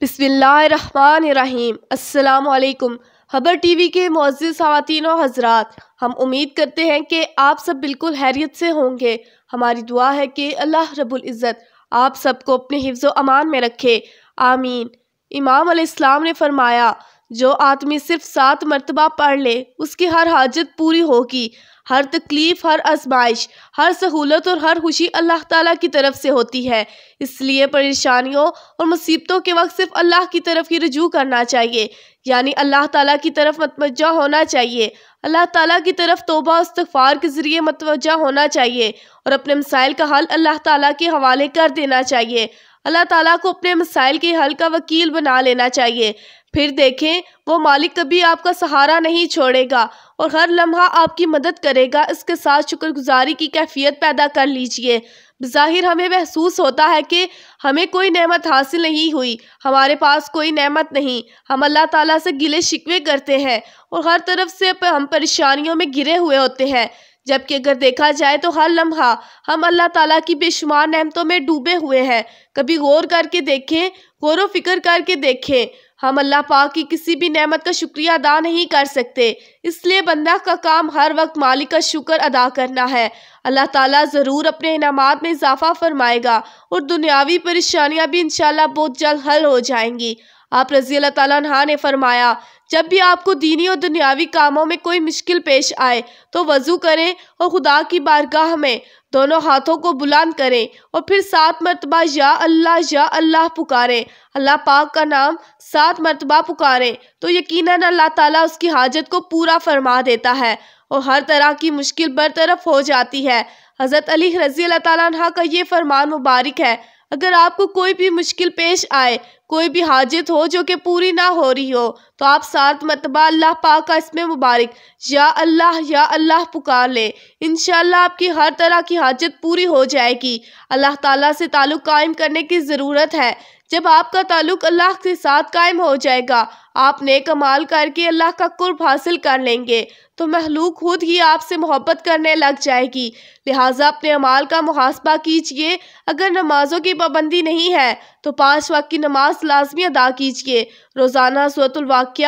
बिसमीम अल्लाम खबर टी वी के मोज़ और हजरात हम उम्मीद करते हैं कि आप सब बिल्कुल हैरियत से होंगे हमारी दुआ है कि अल्लाह रबुल्ज़त आप सबको अपने हिफ्ज़ अमान में रखे आमीन इमाम ने फरमाया जो आदमी सिर्फ सात मरतबा पढ़ ले उसकी हर हाजत पूरी होगी हर तकलीफ़ हर आजमाइश हर सहूलत और हर खुशी अल्लाह ताला की तरफ से होती है इसलिए परेशानियों और मुसीबतों के वक्त सिर्फ अल्लाह की तरफ ही रजू करना चाहिए यानी अल्लाह ताला की तरफ मतवजा होना चाहिए अल्लाह ताला की तरफ तोबा इस्तफ़ार के ज़रिए मतवजा होना चाहिए और अपने मसाइल का हल अल्लाह ताला के हवाले कर देना चाहिए अल्लाह ताला को अपने मसाइल के हल का वकील बना लेना चाहिए फिर देखें वो मालिक कभी आपका सहारा नहीं छोड़ेगा और हर लम्हा आपकी मदद करेगा इसके साथ शुक्रगुजारी की कैफियत पैदा कर लीजिए ज़ाहिर हमें महसूस होता है कि हमें कोई नेमत हासिल नहीं हुई हमारे पास कोई नेमत नहीं हम अल्लाह ताला से गिले शिकवे करते हैं और हर तरफ से हम परेशानियों में घिरे हुए होते हैं जबकि अगर देखा जाए तो हर लम्हा हम अल्लाह ताला की बेशुमार नेमतों में डूबे हुए हैं कभी गौर करके देखें गौर व फिक्र करके देखें हम अल्लाह पाक की किसी भी नेमत का शुक्रिया अदा नहीं कर सकते इसलिए बंदा का काम हर वक्त मालिक का शुक्र अदा करना है अल्लाह ताला ज़रूर अपने इनाम में इजाफा फरमाएगा और दुनियावी परेशानियां भी इंशाल्लाह बहुत जल्द हल हो जाएंगी आप रजी अल्लाह तह ने फरमाया जब भी आपको दीनी और दुनियावी कामों में कोई मुश्किल पेश आए तो वज़ू करें और खुदा की बारगाह में दोनों हाथों को बुलंद करें और फिर सात मरतबा या अल्लाह या अल्लाह पुकारें अल्लाह पाक का नाम सात मरतबा पुकारें तो यकीनन अल्लाह ताला उसकी हाजत को पूरा फरमा देता है और हर तरह की मुश्किल बरतरफ हो जाती है हज़रत अली रज़ी अल्लाह तह का ये फरमान मुबारक है अगर आपको कोई भी मुश्किल पेश आए कोई भी हाजत हो जो कि पूरी ना हो रही हो तो आप सात मरतबा अल्लाह पा का इसमें मुबारक या अल्लाह या अल्लाह पुकार लें इन आपकी हर तरह की हाजत पूरी हो जाएगी अल्लाह ताला से ताल्लुक़ कायम करने की ज़रूरत है जब आपका ताल्लुक अल्लाह के साथ कायम हो जाएगा आप नेक कमाल करके अल्लाह का कुर्ब हासिल कर लेंगे तो महलूक खुद ही आपसे मोहब्बत करने लग जाएगी लिहाजा अपने अमाल का मुहासबा कीजिए अगर नमाजों की पाबंदी नहीं है तो पाँच वक्त की नमाज लाजमी अदा कीजिए रोज़ाना सूरतवाक़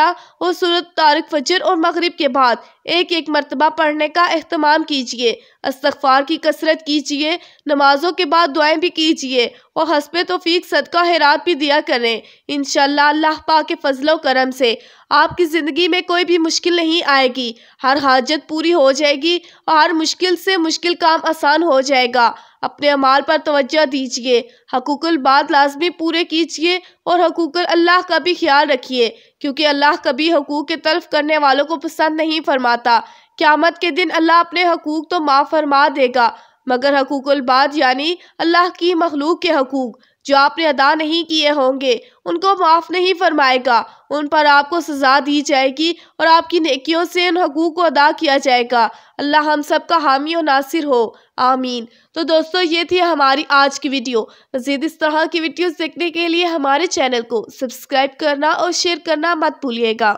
और सूरत तारक फजर और मगरब के बाद एक एक मरतबा पढ़ने का अहतमाम कीजिए अस्तफार की कसरत कीजिए नमाजों के बाद दुआएं भी कीजिए और हसब तोफ़ीक सदका हैरात भी दिया करें इन अल्लाह पा के फ़जलो करम से आपकी ज़िंदगी में कोई भी मुश्किल नहीं आएगी हर हाजत पूरी हो जाएगी और हर मुश्किल से मुश्किल काम आसान हो जाएगा अपने अमाल पर तोज्जो दीजिए हकूक़ल बात लाजमी पूरे कीजिए और हकूक़ल अल्लाह का भी ख्याल रखिए क्योंकि अल्लाह कभी हकूक़ के तलफ करने वालों को पसंद नहीं फरमाता क़्यामत के दिन अल्लाह अपने हकूक़ तो माफ़ फरमा देगा मगर हकूक़ल बाद यानी अल्लाह की मखलूक के हकूक़ जो आपने अदा नहीं किए होंगे उनको माफ़ नहीं फरमाएगा उन पर आपको सज़ा दी जाएगी और आपकी नेकियों से इन हकूक़ को अदा किया जाएगा अल्लाह हम सब का हामी और नासिर हो आमीन तो दोस्तों ये थी हमारी आज की वीडियो मज़ीद इस तरह की वीडियोस देखने के लिए हमारे चैनल को सब्सक्राइब करना और शेयर करना मत भूलिएगा